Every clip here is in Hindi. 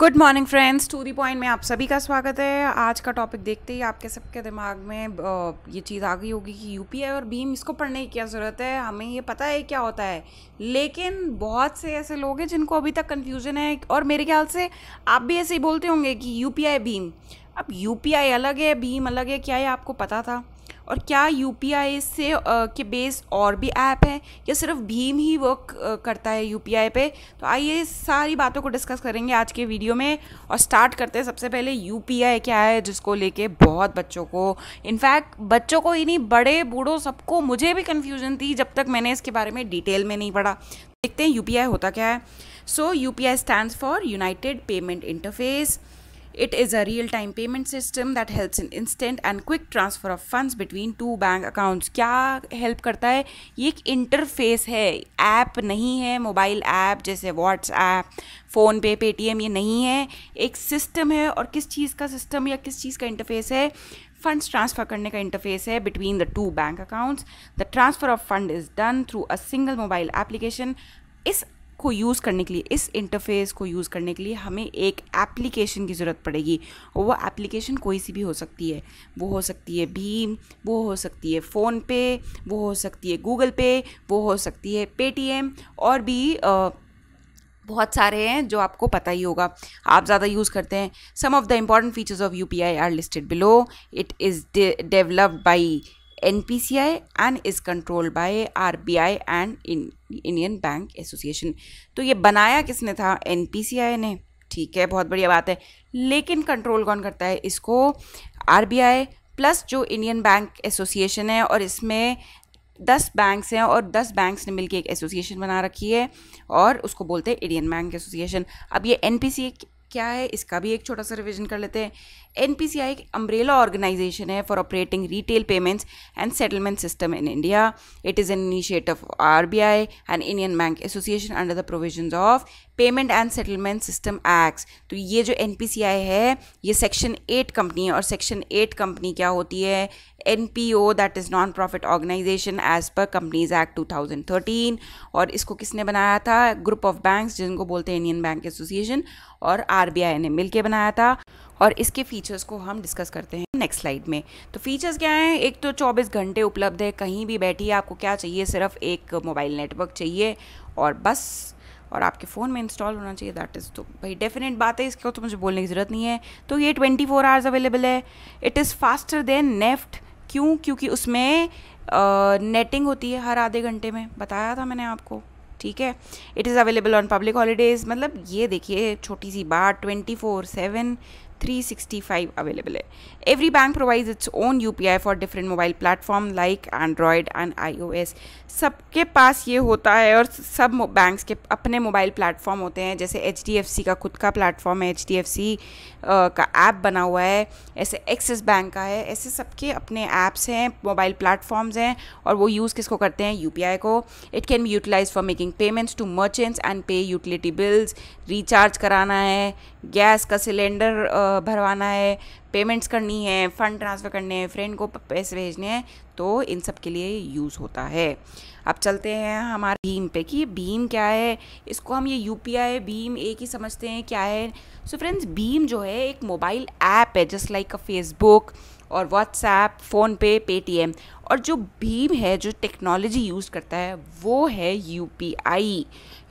Good morning friends to the point में आप सभी का स्वागत है आज का टॉपिक देखते ही आपके सबके दिमाग में ये चीज़ आ गई होगी कि यूपीआई और भीम इसको पढ़ने की क्या ज़रूरत है हमें ये पता है क्या होता है लेकिन बहुत से ऐसे लोग हैं जिनको अभी तक कन्फ्यूज़न है और मेरे ख्याल से आप भी ऐसे ही बोलते होंगे कि यू भीम अब यू अलग है भीम अलग है क्या ये आपको पता था और क्या यू से के बेस और भी ऐप हैं या सिर्फ भीम ही वर्क करता है यू पे तो आइए सारी बातों को डिस्कस करेंगे आज के वीडियो में और स्टार्ट करते हैं सबसे पहले यू क्या है जिसको लेके बहुत बच्चों को इनफैक्ट बच्चों को ही नहीं बड़े बूढ़ों सबको मुझे भी कन्फ्यूजन थी जब तक मैंने इसके बारे में डिटेल में नहीं पढ़ा देखते हैं यू होता क्या है so U P I stand for unified payment interface It is a real-time payment system that helps in instant and quick transfer of funds between two bank accounts. क्या help करता है ये एक इंटरफेस है ऐप नहीं है मोबाइल ऐप जैसे व्हाट्सएप फ़ोन पे पेटीएम ये नहीं है एक सिस्टम है और किस चीज़ का सिस्टम या किस चीज़ का इंटरफेस है फंड्स ट्रांसफ़र करने का इंटरफेस है between the two bank accounts the transfer of fund is done through a single mobile application इस को यूज़ करने के लिए इस इंटरफेस को यूज़ करने के लिए हमें एक एप्लीकेशन की ज़रूरत पड़ेगी और वो एप्लीकेशन कोई सी भी हो सकती है वो हो सकती है भीम वो हो सकती है फ़ोन पे वो हो सकती है गूगल पे वो हो सकती है पेटीएम और भी आ, बहुत सारे हैं जो आपको पता ही होगा आप ज़्यादा यूज़ करते हैं some of the important features of U P I are listed below it is developed by NPCI and is controlled by RBI and Indian Bank Association. तो ये बनाया किसने था NPCI ने ठीक है बहुत बढ़िया बात है लेकिन कंट्रोल कौन करता है इसको आई प्लस जो इंडियन बैंक एसोसिएशन है और इसमें दस बैंक्स हैं और दस बैंक्स ने मिलकर एक एसोसिएशन बना रखी है और उसको बोलते हैं इंडियन बैंक एसोसिएशन अब ये एन क्या है इसका भी एक छोटा सा रिविजन कर लेते हैं एन पी सी एक अम्ब्रेला ऑर्गेनाइजेशन है for operating retail payments and settlement system in India it is an initiative R B I and Indian bank association under the provision of payment and settlement system act तो ये जो एन पी सी आई है ये सेक्शन एट कंपनी है और सेक्शन एट कंपनी क्या होती है N P O that is non profit organisation as per companies act two thousand thirteen और इसको किसने बनाया था ग्रुप ऑफ बैंक जिनको बोलते हैं इंडियन बैंक एसोसिएशन और आर बी आई ने के बनाया था और इसके फीचर्स को हम डिस्कस करते हैं नेक्स्ट स्लाइड में तो फीचर्स क्या हैं एक तो 24 घंटे उपलब्ध है कहीं भी बैठिए आपको क्या चाहिए सिर्फ एक मोबाइल नेटवर्क चाहिए और बस और आपके फ़ोन में इंस्टॉल होना चाहिए दैट इज़ तो भाई डेफिनेट बात है इसको तो मुझे बोलने की ज़रूरत नहीं है तो ये ट्वेंटी फोर आवर्स अवेलेबल है it is faster than NEFT क्यों क्योंकि उसमें नेटिंग होती है हर आधे घंटे में बताया था मैंने आपको ठीक है it is available on public holidays मतलब ये देखिए छोटी सी बात ट्वेंटी फोर सेवन 365 available है every bank provides its own UPI for different mobile platform like Android and iOS सबके पास ये होता है और सब बैंक्स के अपने मोबाइल प्लेटफॉर्म होते हैं जैसे एच का खुद का प्लेटफॉर्म है एच डी एफ सी का ऐप बना हुआ है ऐसे एक्सिस बैंक का है ऐसे सबके अपने ऐप्स हैं मोबाइल प्लेटफॉर्म्स हैं और वो यूज़ किसको करते हैं यू पी आई को it can be utilise for making payments to merchants and pay utility bills recharge कराना है गैस का सिलेंडर uh, भरवाना है पेमेंट्स करनी है फ़ंड ट्रांसफ़र करने हैं फ्रेंड को पैसे भेजने हैं तो इन सब के लिए यूज़ होता है अब चलते हैं हमारे भीम पे कि भीम क्या है इसको हम ये यू भीम एक ही समझते हैं क्या है सो फ्रेंड्स भीम जो है एक मोबाइल ऐप है जस्ट लाइक अ फेसबुक और व्हाट्सएप फ़ोनपे पेटीएम और जो भीम है जो टेक्नोलॉजी यूज़ करता है वो है U P I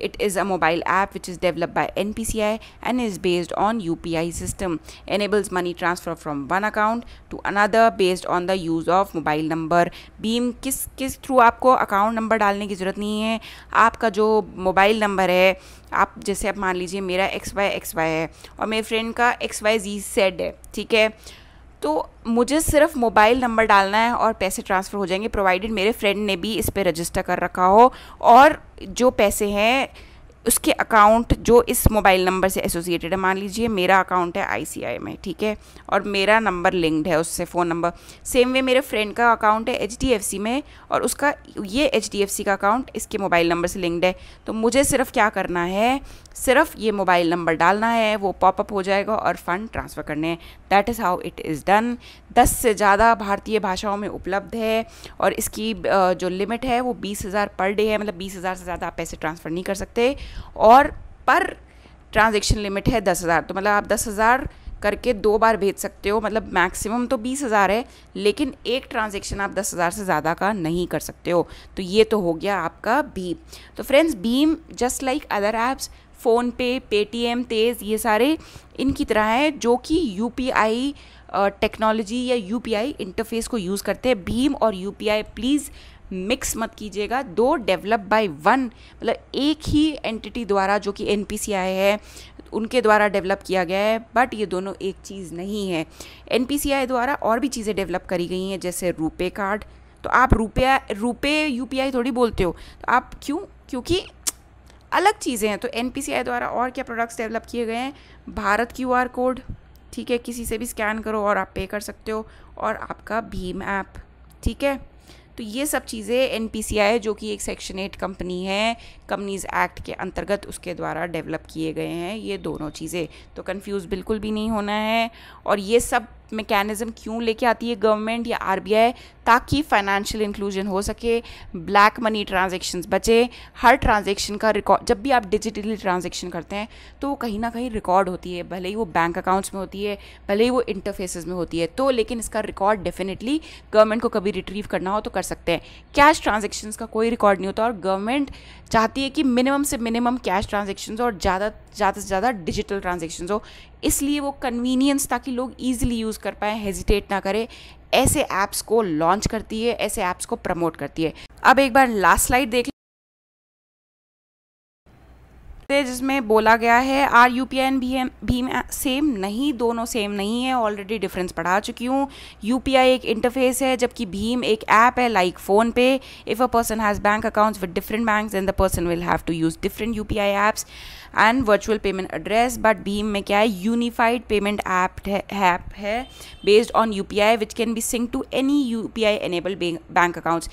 it is a mobile app which is develop by N P C I and is based on U P I system enables money transfer from one account to another based on the use of mobile number भीम किस किस थ्रू आपको अकाउंट नंबर डालने की ज़रूरत नहीं है आपका जो मोबाइल नंबर है आप जैसे आप मान लीजिए मेरा एक्स वाई एक्स वाई है और मेरे फ्रेंड का एक्स वाई जी सेड है ठीक है तो मुझे सिर्फ मोबाइल नंबर डालना है और पैसे ट्रांसफ़र हो जाएंगे प्रोवाइडेड मेरे फ्रेंड ने भी इस पर रजिस्टर कर रखा हो और जो पैसे हैं उसके अकाउंट जो इस मोबाइल नंबर से एसोसिएटेड है मान लीजिए मेरा अकाउंट है आई में ठीक है और मेरा नंबर लिंक्ड है उससे फ़ोन नंबर सेम वे मेरे फ्रेंड का अकाउंट है एच में और उसका ये एच का अकाउंट इसके मोबाइल नंबर से लिंक्ड है तो मुझे सिर्फ क्या करना है सिर्फ ये मोबाइल नंबर डालना है वो पॉपअप हो जाएगा और फ़ंड ट्रांसफ़र करने हैं that is how it is done दस से ज़्यादा भारतीय भाषाओं में उपलब्ध है और इसकी जो लिमिट है वो बीस हज़ार पर डे है मतलब बीस हज़ार से ज़्यादा आप पैसे ट्रांसफ़र नहीं कर सकते और पर ट्रांजेक्शन लिमिट है दस हज़ार तो मतलब आप दस हज़ार करके दो बार भेज सकते हो मतलब मैक्सिमम तो बीस हज़ार है लेकिन एक ट्रांजेक्शन आप दस हज़ार से ज़्यादा का नहीं कर सकते हो तो ये तो हो गया आपका भीम तो फ्रेंड्स भीम just like other apps PhonePe Paytm Tez ये सारे इनकी तरह हैं जो कि यू टेक्नोलॉजी या यू इंटरफेस को यूज़ करते हैं भीम और यू प्लीज़ मिक्स मत कीजिएगा दो डेवलप बाय वन मतलब एक ही एंटिटी द्वारा जो कि एन है उनके द्वारा डेवलप किया गया है बट ये दोनों एक चीज़ नहीं है एन द्वारा और भी चीज़ें डेवलप करी गई हैं जैसे रुपे कार्ड तो आप रुपया रुपये यू थोड़ी बोलते हो तो आप क्यों क्योंकि अलग चीज़ें हैं तो एन द्वारा और क्या प्रोडक्ट्स डेवलप किए गए हैं भारत क्यू कोड ठीक है किसी से भी स्कैन करो और आप पे कर सकते हो और आपका भीम ऐप ठीक है तो ये सब चीज़ें एन जो कि एक सेक्शन एट कंपनी है कंपनीज़ एक्ट के अंतर्गत उसके द्वारा डेवलप किए गए हैं ये दोनों चीज़ें तो कंफ्यूज बिल्कुल भी नहीं होना है और ये सब मेकेनिज़म क्यों लेके आती है गवर्नमेंट या आर ताकि फाइनेंशियल इंक्लूजन हो सके ब्लैक मनी ट्रांजेक्शन बचे हर ट्रांजेक्शन का रिकॉर्ड जब भी आप डिजिटली ट्रांजेक्शन करते हैं तो वो कहीं ना कहीं रिकॉर्ड होती है भले ही वो बैंक अकाउंट्स में होती है भले ही वो इंटरफेस में होती है तो लेकिन इसका रिकॉर्ड डेफिनेटली गवर्नमेंट को कभी रिट्रीव करना हो तो कर सकते हैं कैश ट्रांजेक्शन का कोई रिकॉर्ड नहीं होता और गवर्नमेंट चाहती है कि मिनिमम से मिनिमम कैश ट्रांजेक्शन और ज़्यादा ज़्यादा से ज़्यादा डिजिटल ट्रांजेक्शन हो इसलिए वो कन्वीनियंस ताकि लोग ईजिली यूज़ कर पाए हेजिटेट ना करें ऐसे ऐप्स को लॉन्च करती है ऐसे ऐप्स को प्रमोट करती है अब एक बार लास्ट स्लाइड देख जिसमें बोला गया है are you P I and Bhim Bhim same नहीं दोनों सेम नहीं है ऑलरेडी डिफरेंस पढ़ा चुकी हूँ यू पी आई एक इंटरफेस है जबकि भीम एक ऐप है like PhonePe if a person has bank accounts with different bank then the person will have to use different U P I apps and virtual payment address but भीम में क्या है यूनिफाइड पेमेंट ऐप ऐप है based on U P I which can be sync to any U P I enabled bank accounts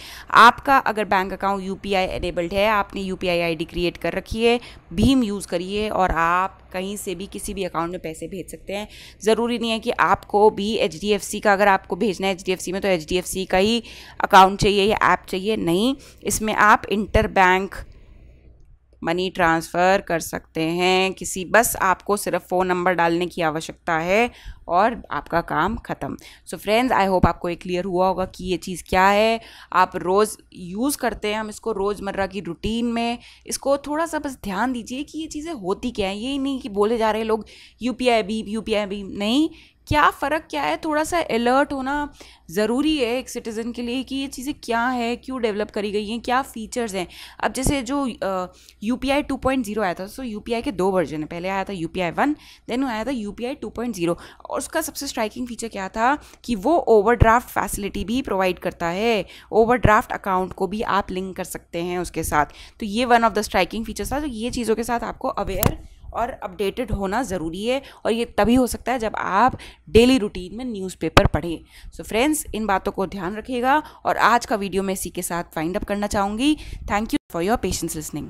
आपका अगर bank account U P I enabled है आपने you P I I D create कर रखी है भीम यूज़ करिए और आप कहीं से भी किसी भी अकाउंट में पैसे भेज सकते हैं ज़रूरी नहीं है कि आपको भी एच का अगर आपको भेजना है एच में तो एच का ही अकाउंट चाहिए या ऐप चाहिए नहीं इसमें आप इंटर बैंक मनी ट्रांसफ़र कर सकते हैं किसी बस आपको सिर्फ फ़ोन नंबर डालने की आवश्यकता है और आपका काम ख़त्म सो फ्रेंड्स आई होप आपको ये क्लियर हुआ होगा कि ये चीज़ क्या है आप रोज़ यूज़ करते हैं हम इसको रोज़मर्रा की रूटीन में इसको थोड़ा सा बस ध्यान दीजिए कि ये चीज़ें होती क्या हैं ये नहीं कि बोले जा रहे हैं लोग यू पी आई भी यू पी आई भी नहीं क्या फ़र्क क्या है थोड़ा सा अलर्ट होना ज़रूरी है एक सिटीज़न के लिए कि ये चीज़ें क्या है क्यों डेवलप करी गई हैं क्या फ़ीचर्स हैं अब जैसे जो U P I two point zero आया था सो यू पी आई के दो वर्जन है पहले आया था U P I one then आया था U P I two point zero और उसका सबसे स्ट्राइकिंग फीचर क्या था कि वो ओवर ड्राफ्ट फैसिलिटी भी प्रोवाइड करता है ओवर ड्राफ्ट अकाउंट को भी आप लिंक कर सकते हैं उसके साथ तो ये one of the striking features था तो ये चीज़ों के साथ आपको अवेयर और अपडेटेड होना ज़रूरी है और ये तभी हो सकता है जब आप डेली रूटीन में न्यूज़पेपर पढ़ें सो फ्रेंड्स इन बातों को ध्यान रखिएगा और आज का वीडियो मैं इसी के साथ फाइंड अप करना चाहूँगी thank you for your patience listening